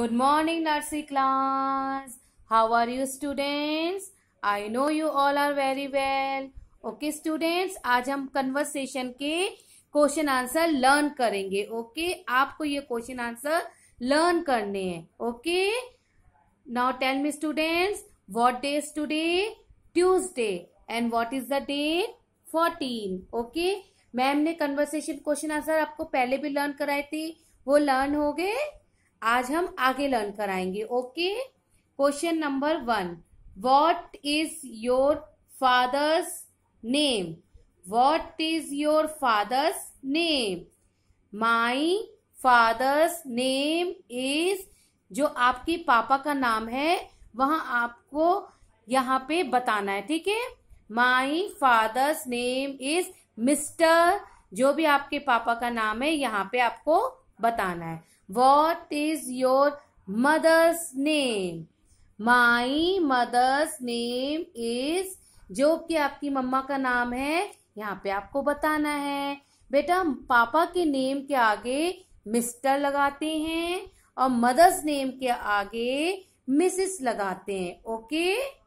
Good morning nursing class how are you students I know you all are very well okay students आज हम conversation के question answer learn करेंगे okay okay? आपको ये question answer learn करने हैं okay now tell me students what day is today Tuesday and what is the date fourteen okay ma'am ने conversation question answer आपको पहले भी लर्न कराई थी वो लर्न हो गए आज हम आगे लर्न कराएंगे okay question number one what is your father's name what is your father's name my father's name is जो आपके पापा का नाम है वहां आपको यहाँ पे बताना है ठीक है my father's name is mister जो भी आपके पापा का नाम है यहाँ पे आपको बताना है what is your mother's name my mother's name is जो कि आपकी मम्मा का नाम है यहाँ पे आपको बताना है बेटा पापा के नेम के आगे मिस्टर लगाते हैं और मदर्स नेम के आगे मिसेस लगाते हैं ओके okay?